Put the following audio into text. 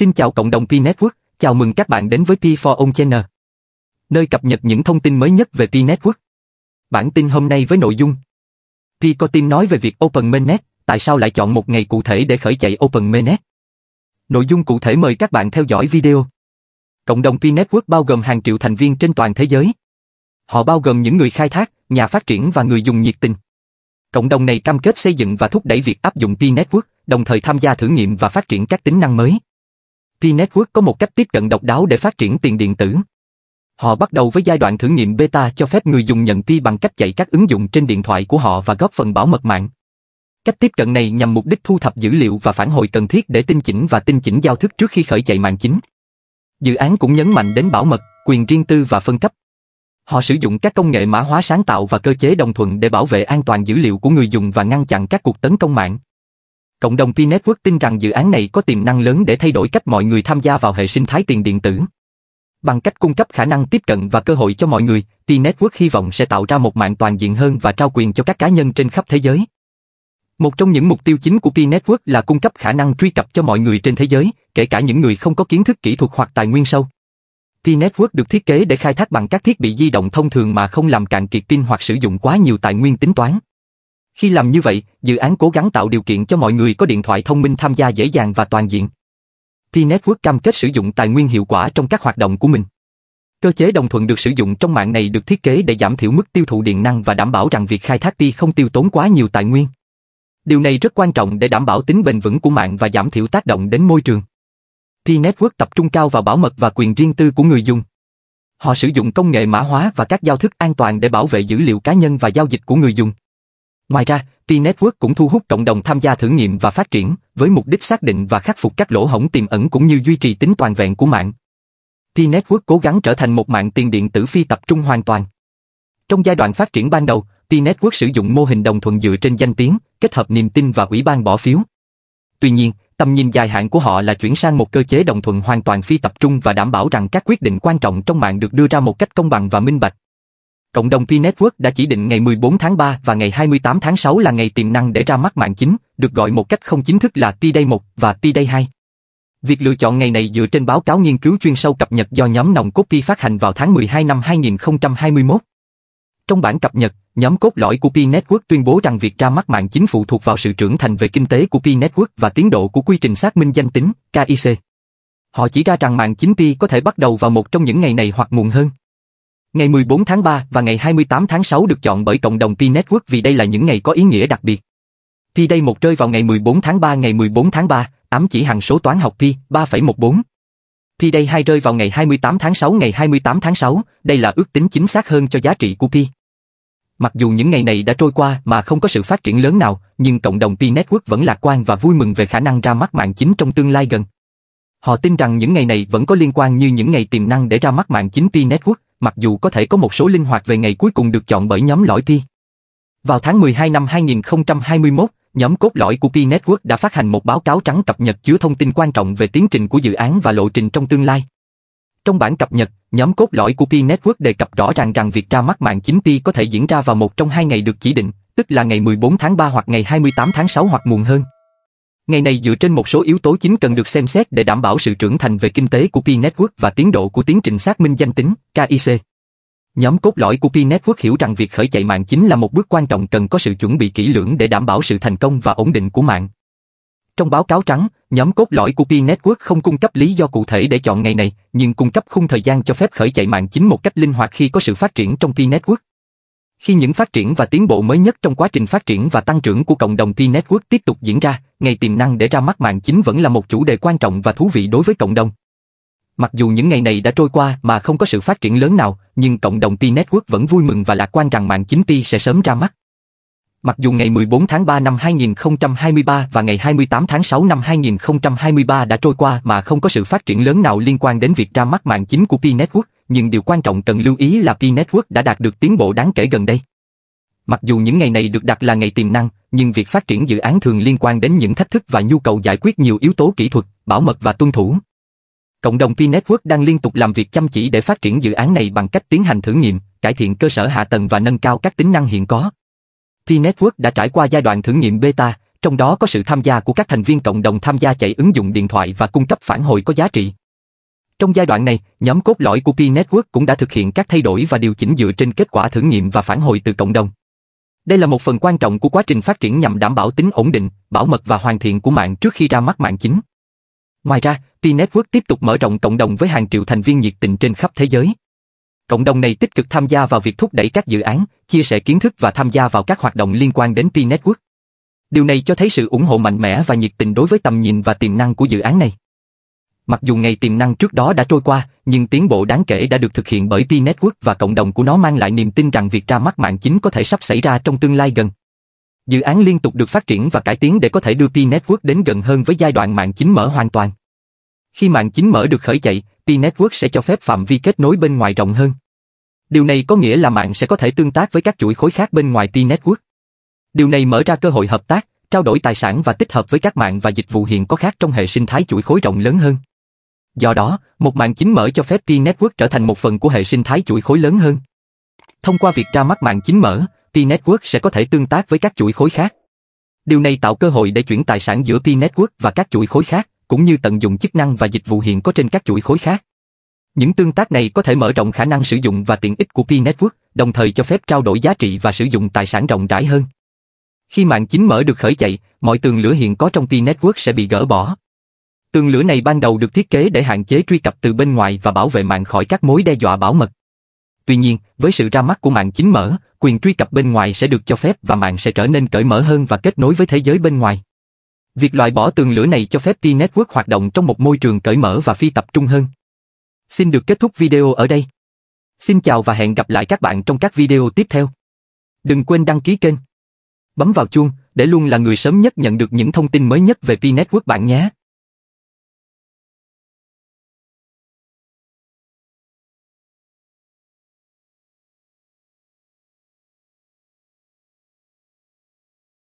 Xin chào cộng đồng P-Network, chào mừng các bạn đến với P4On Channel, nơi cập nhật những thông tin mới nhất về P-Network. Bản tin hôm nay với nội dung P có tin nói về việc Open Mainnet, tại sao lại chọn một ngày cụ thể để khởi chạy Open Mainnet. Nội dung cụ thể mời các bạn theo dõi video. Cộng đồng P-Network bao gồm hàng triệu thành viên trên toàn thế giới. Họ bao gồm những người khai thác, nhà phát triển và người dùng nhiệt tình. Cộng đồng này cam kết xây dựng và thúc đẩy việc áp dụng P-Network, đồng thời tham gia thử nghiệm và phát triển các tính năng mới. P-Network có một cách tiếp cận độc đáo để phát triển tiền điện tử. Họ bắt đầu với giai đoạn thử nghiệm beta cho phép người dùng nhận pi bằng cách chạy các ứng dụng trên điện thoại của họ và góp phần bảo mật mạng. Cách tiếp cận này nhằm mục đích thu thập dữ liệu và phản hồi cần thiết để tinh chỉnh và tinh chỉnh giao thức trước khi khởi chạy mạng chính. Dự án cũng nhấn mạnh đến bảo mật, quyền riêng tư và phân cấp. Họ sử dụng các công nghệ mã hóa sáng tạo và cơ chế đồng thuận để bảo vệ an toàn dữ liệu của người dùng và ngăn chặn các cuộc tấn công mạng. Cộng đồng P-Network tin rằng dự án này có tiềm năng lớn để thay đổi cách mọi người tham gia vào hệ sinh thái tiền điện tử. Bằng cách cung cấp khả năng tiếp cận và cơ hội cho mọi người, P-Network hy vọng sẽ tạo ra một mạng toàn diện hơn và trao quyền cho các cá nhân trên khắp thế giới. Một trong những mục tiêu chính của P-Network là cung cấp khả năng truy cập cho mọi người trên thế giới, kể cả những người không có kiến thức kỹ thuật hoặc tài nguyên sâu. P-Network được thiết kế để khai thác bằng các thiết bị di động thông thường mà không làm cạn kiệt pin hoặc sử dụng quá nhiều tài nguyên tính toán. Khi làm như vậy, dự án cố gắng tạo điều kiện cho mọi người có điện thoại thông minh tham gia dễ dàng và toàn diện. P-Network cam kết sử dụng tài nguyên hiệu quả trong các hoạt động của mình. Cơ chế đồng thuận được sử dụng trong mạng này được thiết kế để giảm thiểu mức tiêu thụ điện năng và đảm bảo rằng việc khai thác pi không tiêu tốn quá nhiều tài nguyên. Điều này rất quan trọng để đảm bảo tính bền vững của mạng và giảm thiểu tác động đến môi trường. P-Network tập trung cao vào bảo mật và quyền riêng tư của người dùng. Họ sử dụng công nghệ mã hóa và các giao thức an toàn để bảo vệ dữ liệu cá nhân và giao dịch của người dùng. Ngoài ra, T-Network cũng thu hút cộng đồng tham gia thử nghiệm và phát triển, với mục đích xác định và khắc phục các lỗ hổng tiềm ẩn cũng như duy trì tính toàn vẹn của mạng. T-Network cố gắng trở thành một mạng tiền điện tử phi tập trung hoàn toàn. Trong giai đoạn phát triển ban đầu, T-Network sử dụng mô hình đồng thuận dựa trên danh tiếng, kết hợp niềm tin và ủy ban bỏ phiếu. Tuy nhiên, tầm nhìn dài hạn của họ là chuyển sang một cơ chế đồng thuận hoàn toàn phi tập trung và đảm bảo rằng các quyết định quan trọng trong mạng được đưa ra một cách công bằng và minh bạch cộng đồng P-Network đã chỉ định ngày 14 tháng 3 và ngày 28 tháng 6 là ngày tiềm năng để ra mắt mạng chính, được gọi một cách không chính thức là P-Day 1 và P-Day 2. Việc lựa chọn ngày này dựa trên báo cáo nghiên cứu chuyên sâu cập nhật do nhóm nòng cốt Pi phát hành vào tháng 12 năm 2021. Trong bản cập nhật, nhóm cốt lõi của Pi Network tuyên bố rằng việc ra mắt mạng chính phụ thuộc vào sự trưởng thành về kinh tế của Pi Network và tiến độ của quy trình xác minh danh tính, KIC. Họ chỉ ra rằng mạng chính Pi có thể bắt đầu vào một trong những ngày này hoặc muộn hơn. Ngày 14 tháng 3 và ngày 28 tháng 6 được chọn bởi cộng đồng P-Network vì đây là những ngày có ý nghĩa đặc biệt. Pi Day một rơi vào ngày 14 tháng 3 ngày 14 tháng 3, ám chỉ hằng số toán học Pi 3,14. Pi Day 2 rơi vào ngày 28 tháng 6 ngày 28 tháng 6, đây là ước tính chính xác hơn cho giá trị của Pi. Mặc dù những ngày này đã trôi qua mà không có sự phát triển lớn nào, nhưng cộng đồng Pi Network vẫn lạc quan và vui mừng về khả năng ra mắt mạng chính trong tương lai gần. Họ tin rằng những ngày này vẫn có liên quan như những ngày tiềm năng để ra mắt mạng chính Pi Network, mặc dù có thể có một số linh hoạt về ngày cuối cùng được chọn bởi nhóm lõi Pi. Vào tháng 12 năm 2021, nhóm cốt lõi của Pi Network đã phát hành một báo cáo trắng cập nhật chứa thông tin quan trọng về tiến trình của dự án và lộ trình trong tương lai. Trong bản cập nhật, nhóm cốt lõi của Pi Network đề cập rõ ràng rằng việc ra mắt mạng chính Pi có thể diễn ra vào một trong hai ngày được chỉ định, tức là ngày 14 tháng 3 hoặc ngày 28 tháng 6 hoặc muộn hơn. Ngày này dựa trên một số yếu tố chính cần được xem xét để đảm bảo sự trưởng thành về kinh tế của P-Network và tiến độ của tiến trình xác minh danh tính, KIC. Nhóm cốt lõi của P-Network hiểu rằng việc khởi chạy mạng chính là một bước quan trọng cần có sự chuẩn bị kỹ lưỡng để đảm bảo sự thành công và ổn định của mạng. Trong báo cáo trắng, nhóm cốt lõi của P-Network không cung cấp lý do cụ thể để chọn ngày này, nhưng cung cấp khung thời gian cho phép khởi chạy mạng chính một cách linh hoạt khi có sự phát triển trong P-Network. Khi những phát triển và tiến bộ mới nhất trong quá trình phát triển và tăng trưởng của cộng đồng T-Network tiếp tục diễn ra, ngày tiềm năng để ra mắt mạng chính vẫn là một chủ đề quan trọng và thú vị đối với cộng đồng. Mặc dù những ngày này đã trôi qua mà không có sự phát triển lớn nào, nhưng cộng đồng T-Network vẫn vui mừng và lạc quan rằng mạng chính T sẽ sớm ra mắt. Mặc dù ngày 14 tháng 3 năm 2023 và ngày 28 tháng 6 năm 2023 đã trôi qua mà không có sự phát triển lớn nào liên quan đến việc ra mắt mạng chính của P-Network, nhưng điều quan trọng cần lưu ý là P-Network đã đạt được tiến bộ đáng kể gần đây. Mặc dù những ngày này được đặt là ngày tiềm năng, nhưng việc phát triển dự án thường liên quan đến những thách thức và nhu cầu giải quyết nhiều yếu tố kỹ thuật, bảo mật và tuân thủ. Cộng đồng P-Network đang liên tục làm việc chăm chỉ để phát triển dự án này bằng cách tiến hành thử nghiệm, cải thiện cơ sở hạ tầng và nâng cao các tính năng hiện có. P-Network đã trải qua giai đoạn thử nghiệm beta, trong đó có sự tham gia của các thành viên cộng đồng tham gia chạy ứng dụng điện thoại và cung cấp phản hồi có giá trị. Trong giai đoạn này, nhóm cốt lõi của P-Network cũng đã thực hiện các thay đổi và điều chỉnh dựa trên kết quả thử nghiệm và phản hồi từ cộng đồng. Đây là một phần quan trọng của quá trình phát triển nhằm đảm bảo tính ổn định, bảo mật và hoàn thiện của mạng trước khi ra mắt mạng chính. Ngoài ra, P-Network tiếp tục mở rộng cộng đồng với hàng triệu thành viên nhiệt tình trên khắp thế giới. Cộng đồng này tích cực tham gia vào việc thúc đẩy các dự án, chia sẻ kiến thức và tham gia vào các hoạt động liên quan đến P-Network. Điều này cho thấy sự ủng hộ mạnh mẽ và nhiệt tình đối với tầm nhìn và tiềm năng của dự án này. Mặc dù ngày tiềm năng trước đó đã trôi qua, nhưng tiến bộ đáng kể đã được thực hiện bởi P-Network và cộng đồng của nó mang lại niềm tin rằng việc ra mắt mạng chính có thể sắp xảy ra trong tương lai gần. Dự án liên tục được phát triển và cải tiến để có thể đưa P-Network đến gần hơn với giai đoạn mạng chính mở hoàn toàn. Khi mạng chính mở được khởi chạy, P-Network sẽ cho phép phạm vi kết nối bên ngoài rộng hơn. Điều này có nghĩa là mạng sẽ có thể tương tác với các chuỗi khối khác bên ngoài P-Network. Điều này mở ra cơ hội hợp tác, trao đổi tài sản và tích hợp với các mạng và dịch vụ hiện có khác trong hệ sinh thái chuỗi khối rộng lớn hơn. Do đó, một mạng chính mở cho phép T-Network trở thành một phần của hệ sinh thái chuỗi khối lớn hơn. Thông qua việc ra mắt mạng chính mở, T-Network sẽ có thể tương tác với các chuỗi khối khác. Điều này tạo cơ hội để chuyển tài sản giữa P-Network và các chuỗi khối khác, cũng như tận dụng chức năng và dịch vụ hiện có trên các chuỗi khối khác. Những tương tác này có thể mở rộng khả năng sử dụng và tiện ích của P-Network, đồng thời cho phép trao đổi giá trị và sử dụng tài sản rộng rãi hơn. Khi mạng chính mở được khởi chạy, mọi tường lửa hiện có trong P-Network sẽ bị gỡ bỏ, Tường lửa này ban đầu được thiết kế để hạn chế truy cập từ bên ngoài và bảo vệ mạng khỏi các mối đe dọa bảo mật. Tuy nhiên, với sự ra mắt của mạng chính mở, quyền truy cập bên ngoài sẽ được cho phép và mạng sẽ trở nên cởi mở hơn và kết nối với thế giới bên ngoài. Việc loại bỏ tường lửa này cho phép T-Network hoạt động trong một môi trường cởi mở và phi tập trung hơn. Xin được kết thúc video ở đây. Xin chào và hẹn gặp lại các bạn trong các video tiếp theo. Đừng quên đăng ký kênh. Bấm vào chuông để luôn là người sớm nhất nhận được những thông tin mới nhất về P-Network bạn nhé.